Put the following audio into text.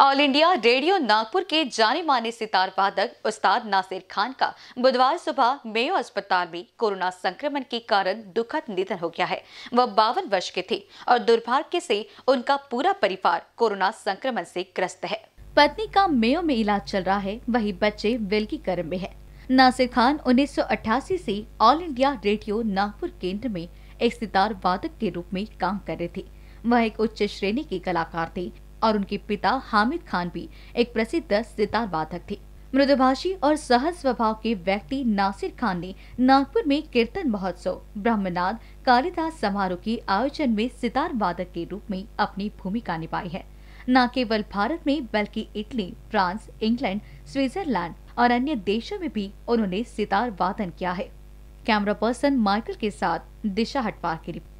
all India radio Nagpur के जाने माने सितार वादक उस्ताद नासिर खान का बुधवार सुबह मेयो अस्पताल में कोरोना संक्रमण के कारण दुखद निधन हो गया है वह बावन वर्ष के थे और दुर्भाग्य से उनका पूरा परिवार कोरोना संक्रमण से ग्रस्त है पत्नी का मेयो में इलाज चल रहा है वही बच्चे विल कर्म में है नासिर खान उन्नीस से ऑल इंडिया रेडियो नागपुर केंद्र में एक सितार वादक के रूप में काम कर रहे थे वह एक उच्च श्रेणी के कलाकार थे और उनके पिता हामिद खान भी एक प्रसिद्ध सितार वादक थे मृदुभाषी और सहज स्वभाव के व्यक्ति नासिर खान ने नागपुर में कीर्तन महोत्सव ब्रह्मनाद कालिदास समारोह के आयोजन में सितार वादक के रूप में अपनी भूमिका निभाई है न केवल भारत में बल्कि इटली फ्रांस इंग्लैंड स्विट्जरलैंड और अन्य देशों में भी उन्होंने सितार वादन किया है कैमरा पर्सन माइकल के साथ दिशा हटवार की रिपोर्ट